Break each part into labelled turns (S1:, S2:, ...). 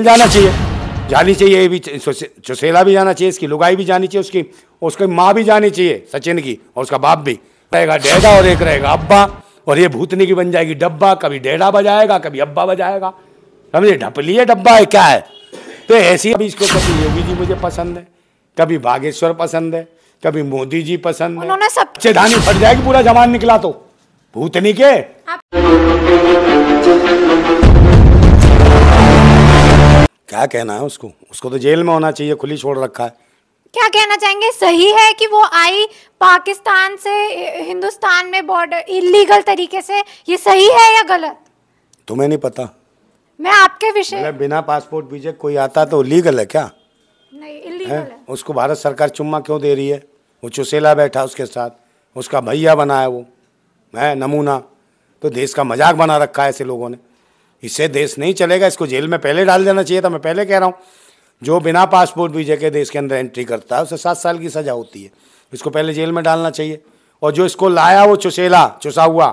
S1: मिल जाना चाहिए जानी चाहिए ये भी चुसेला भी जाना चाहिए इसकी लुगाई भी जानी चाहिए उसकी उसकी माँ भी जानी चाहिए सचिन की और उसका बाप भी रहेगा डेढ़ा और एक रहेगा अब्बा और ये भूतनी की बन जाएगी डब्बा कभी डेढ़ा बजाएगा कभी अब्बा बजाएगा समझे ढपली है डब्बा है क्या है तो ऐसी अभी इसको कभी योगी जी मुझे पसंद है कभी बागेश्वर पसंद है कभी मोदी जी पसंद है उन्होंने सब चेधानी फट जाएगी पूरा जवान निकला तो भूतनी के आप... क्या कहना है उसको उसको तो जेल में होना चाहिए खुली छोड़ रखा है क्या कहना चाहेंगे सही है कि वो आई पाकिस्तान से हिंदुस्तान में बॉर्डर इलीगल तरीके से ये सही है या गलत तुम्हें नहीं पता मैं आपके विषय मतलब बिना पासपोर्ट वीजे कोई आता तो लीगल है क्या नहीं इलीगल है? है उसको भारत सरकार चुम्मा क्यों दे रही है वो चुसेला बैठा उसके साथ उसका भैया बना है वो है नमूना तो देश का मजाक बना रखा है ऐसे लोगों ने इससे देश नहीं चलेगा इसको जेल में पहले डाल देना चाहिए था मैं पहले कह रहा हूँ जो बिना पासपोर्ट वीजे के देश के अंदर एंट्री करता है उसे सात साल की सज़ा होती है इसको पहले जेल में डालना चाहिए और जो इसको लाया वो चुसेला चुसा हुआ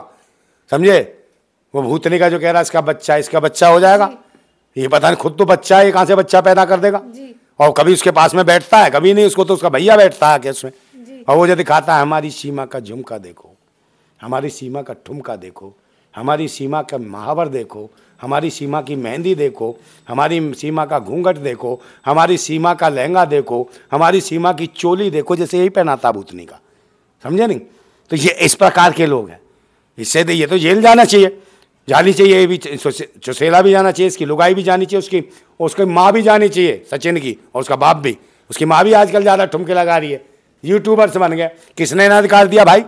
S1: समझे वो भूतनी का जो कह रहा है इसका बच्चा इसका बच्चा हो जाएगा ये पता नहीं खुद तो बच्चा है ये कहाँ से बच्चा पैदा कर देगा और कभी उसके पास में बैठता है कभी नहीं उसको तो उसका भैया बैठता है कैसे और वो जो दिखाता है हमारी सीमा का झुमका देखो हमारी सीमा का ठुमका देखो हमारी सीमा का महावर देखो हमारी सीमा की मेहंदी देखो हमारी सीमा का घूंघट देखो हमारी सीमा का लहंगा देखो हमारी सीमा की चोली देखो जैसे यही पहनाता भूतनी का समझे नहीं तो ये इस प्रकार के लोग हैं इससे तो ये तो जेल जाना चाहिए जानी चाहिए ये भी चुसेला भी जाना चाहिए इसकी लुगाई भी जानी चाहिए उसकी उसकी माँ भी जानी चाहिए सचिन की और उसका बाप भी उसकी माँ भी आजकल ज़्यादा ठुमके लगा रही है यूट्यूबर्स बन गए किसने ना अधिकार दिया भाई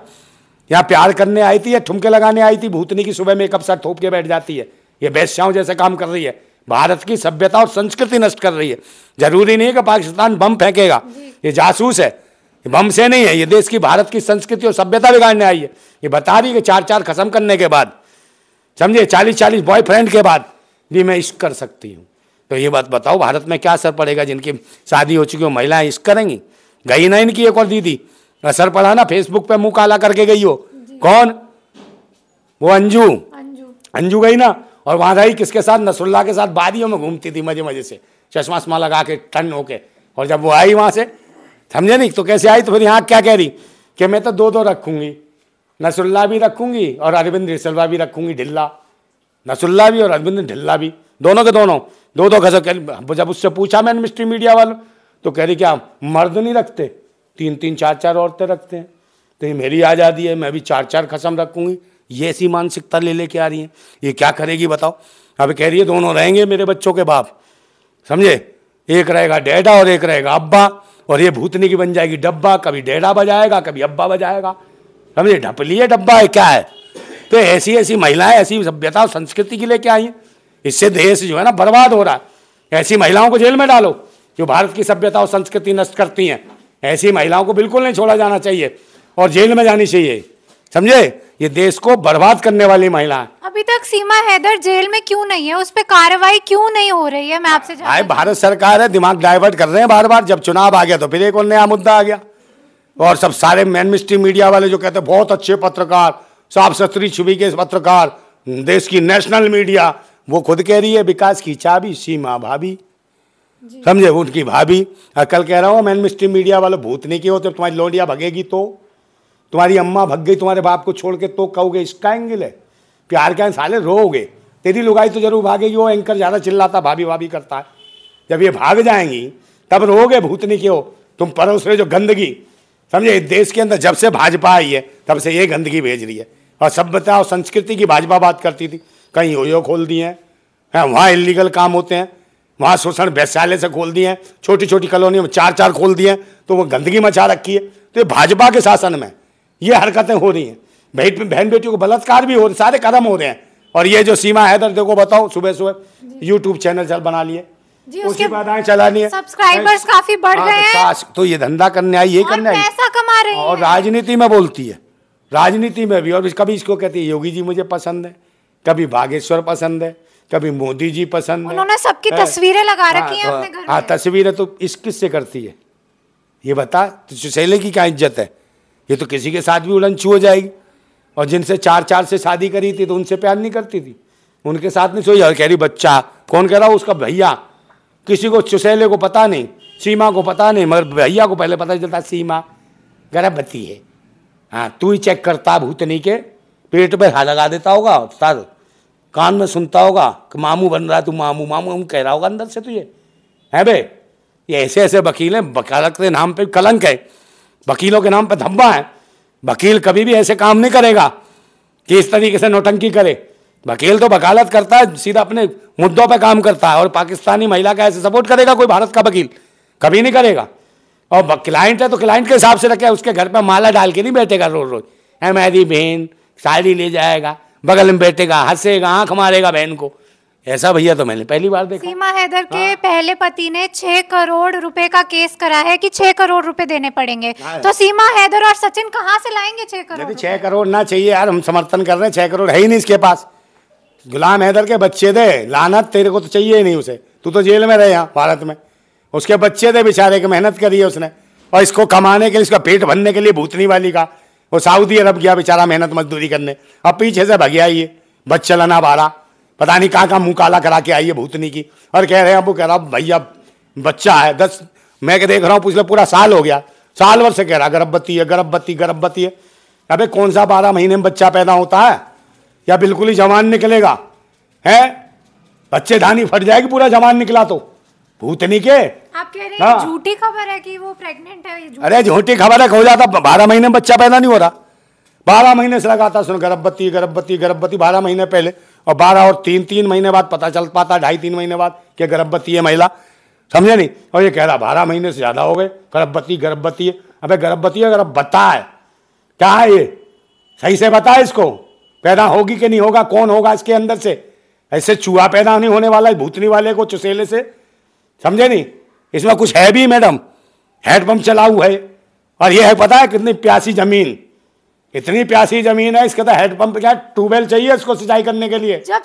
S1: यहाँ प्यार करने आई थी या ठुमके लगाने आई थी भूतनी की सुबह मेकअप सर थोप के बैठ जाती है ये वैश्याओं जैसे काम कर रही है भारत की सभ्यता और संस्कृति नष्ट कर रही है जरूरी नहीं है कि पाकिस्तान बम फेंकेगा ये जासूस है ये बम से नहीं है ये देश की भारत की संस्कृति और सभ्यता बिगाड़ने आई है ये बता रही है कि चार चार खत्म करने के बाद समझे चालीस चालीस बॉयफ्रेंड के बाद भी मैं इश्क कर सकती हूँ तो ये बात बताओ भारत में क्या असर पड़ेगा जिनकी शादी हो चुकी हो महिलाएं इश्क करेंगी गई ना इनकी एक और दीदी असर पड़ा ना फेसबुक पे मुंह काला करके गई हो कौन वो अंजू अंजू गई ना और वहाँ रही किसके साथ नसरुल्ला के साथ बादियों में घूमती थी मजे मजे से चश्मा वश्मा लगा के ठंड होके और जब वो आई वहाँ से समझे नहीं तो कैसे आई तो फिर यहाँ क्या कह रही कि मैं तो दो दो रखूँगी नसरुल्ला भी रखूँगी और अरविंद रिसलवा भी रखूँगी ढिल्ला नसरुल्ला भी और अरविंद ढिल्ला भी दोनों के दोनों दो दो गजल जब उससे पूछा मैंने मिस्ट्री मीडिया वालों तो कह रही क्या मर्द नहीं रखते तीन तीन चार चार औरतें रखते हैं तो ये मेरी आज़ादी है मैं भी चार चार खसम रखूँगी ये ऐसी मानसिकता ले लेके आ रही है ये क्या करेगी बताओ अब कह रही है दोनों रहेंगे मेरे बच्चों के बाप समझे एक रहेगा डेडा और एक रहेगा अब्बा और ये भूतनी की बन जाएगी डब्बा कभी डेडा बजाएगा कभी अब्बा बजाएगा समझे ढपली है डब्बा है क्या है तो ऐसी ऐसी महिलाएं ऐसी सभ्यता और संस्कृति की लेके आई इससे देश जो है ना बर्बाद हो रहा है ऐसी महिलाओं को जेल में डालो जो भारत की सभ्यता और संस्कृति नष्ट करती हैं ऐसी महिलाओं को बिल्कुल नहीं छोड़ा जाना चाहिए और जेल में जानी चाहिए समझे ये देश को बर्बाद करने वाली महिला है अभी तक सीमा हैदर जेल में क्यों नहीं है उस पर कार्रवाई क्यों नहीं हो रही है मैं आपसे भाई भारत सरकार है दिमाग डाइवर्ट कर रहे हैं बार बार जब चुनाव आ गया तो फिर एक और नया मुद्दा आ गया और सब सारे मेन मिस्ट्री मीडिया वाले जो कहते हैं बहुत अच्छे पत्रकार साफ सत्री छुपी के पत्रकार देश की नेशनल मीडिया वो खुद कह रही है विकास की चाबी सीमा भाभी समझे उनकी भाभी कल कह रहा हूँ मेन मिस्ट्री मीडिया वाले भूत नहीं के हो तो तुम्हारी लोडिया भगेगी तो तुम्हारी अम्मा भग गई तुम्हारे बाप को छोड़ के तो कहोगे इसका एंगल है प्यार के साले रोओगे तेरी लुगाई तो जरूर भागेगी वो एंकर ज़्यादा चिल्लाता भाभी भाभी करता है जब ये भाग जाएंगी तब रोगे भूतनी के हो तुम परोस रहे जो गंदगी समझे देश के अंदर जब से भाजपा आई है तब से ये गंदगी भेज रही है और सब बताओ संस्कृति की भाजपा बात करती थी कहीं यो खोल दिए हैं है, वहाँ इलीगल काम होते हैं वहाँ शोषण वैश्यालय से खोल दिए हैं छोटी छोटी कॉलोनी में चार चार खोल दिए हैं तो वो गंदगी मचा रखी है तो ये भाजपा के शासन में ये हरकतें हो रही हैं बहन बहन बेटियों को बलात्कार भी हो रहे सारे कदम हो रहे हैं और ये जो सीमा हैदर तो देखो बताओ सुबह सुबह यूट्यूब चैनल चल बना लिए उसके बाद आए चलानी है सब्सक्राइबर्स काफी बढ़ हाँ, गए हैं तो, तो ये धंधा करने आई ये करने आई पैसा कमा रही और राजनीति में बोलती है राजनीति में भी और कभी इसको कहती है योगी जी मुझे पसंद है कभी बागेश्वर पसंद है कभी मोदी जी पसंद उन्होंने सबकी तस्वीरें लगा हाँ, रखी हैं तो- अपने घर हाँ तस्वीरें तो इस किस से करती है ये बता तो सैले की क्या इज्जत है ये तो किसी के साथ भी उलन छू हो जाएगी और जिनसे चार चार से शादी करी थी तो उनसे प्यार नहीं करती थी उनके साथ नहीं सोई और कह रही बच्चा कौन कह रहा उसका भैया किसी को चुसेले को पता नहीं सीमा को पता नहीं मगर भैया को पहले पता चलता सीमा गर्भवती है हाँ तू ही चेक करता भूतनी के पेट पर हाथ लगा देता होगा सर कान में सुनता होगा कि मामू बन रहा तू मामू मामू हम कह रहा होगा अंदर से तुझे है बे ये ऐसे ऐसे वकील हैं वकालत नाम पे कलंक है वकीलों के नाम पर धब्बा है वकील कभी भी ऐसे काम नहीं करेगा कि इस तरीके से नोटंकी करे वकील तो वकालत करता है सीधा अपने मुद्दों पर काम करता है और पाकिस्तानी महिला का ऐसे सपोर्ट करेगा कोई भारत का वकील कभी नहीं करेगा और क्लाइंट है तो क्लाइंट के हिसाब से रखे उसके घर पर माला डाल के नहीं बैठेगा रोज रोज है मेरी बहन साड़ी ले जाएगा बगल में बैठेगा हंसेगा आँख मारेगा बहन को ऐसा भैया तो मैंने पहली बार देखा सीमा हैदर के हाँ। पहले पति ने छह करोड़ रुपए का केस करा है कि छह करोड़ रुपए देने पड़ेंगे हाँ। तो सीमा हैदर और सचिन कहाँ से लाएंगे छह करोड़ छह करोड़ ना चाहिए यार हम समर्थन कर रहे हैं छह करोड़ है ही नहीं इसके पास गुलाम हैदर के बच्चे दे लानत तेरे को तो चाहिए ही नहीं उसे तू तो जेल में रहे यहाँ भारत में उसके बच्चे दे बेचारे की मेहनत करी है उसने और इसको कमाने के लिए इसका पेट भरने के लिए भूतनी वाली का वो सऊदी अरब गया बेचारा मेहनत मजदूरी करने अब पीछे से भगया ये बच्चा चलाना बारा पता नहीं कहाँ कहाँ मुँह काला करा के आई है भूतनी की और कह रहे हैं वो कह रहा भैया बच्चा है दस मैं देख रहा हूँ पिछले पूरा साल हो गया साल भर से कह रहा गर्भवती है गर्भवती गर्भवती है अबे कौन सा बारह महीने में बच्चा पैदा होता है या बिल्कुल ही जवान निकलेगा है बच्चे धानी फट जाएगी पूरा जवान निकला तो भूतनी के आप कह रहे हाँ। झूठी खबर है कि वो प्रेग्नेंट है अरे झूठी खबर है हो जाता बारह महीने में बच्चा पैदा नहीं हो रहा बारह महीने से लगाता सुन गर्भवती गर्भवती गर्भवती बारह महीने पहले और बारह और तीन तीन महीने बाद पता चल पाता ढाई तीन महीने बाद कि गर्भवती है महिला समझे नहीं और ये कह रहा बारह महीने से ज़्यादा हो गए गर्भवती गर्भवती है अबे गर्भवती अगर अब बता है क्या है ये सही से बता इसको पैदा होगी कि नहीं होगा कौन होगा इसके अंदर से ऐसे चूहा पैदा नहीं होने वाला है भूतनी वाले को चुसेले से समझे नहीं इसमें कुछ है भी मैडम हैंडपम्प चलाऊ है और ये है पता है कितनी प्यासी जमीन इतनी प्यासी जमीन है इसके तो हेडपंप क्या ट्यूबवेल चाहिए इसको सिंचाई करने के लिए जब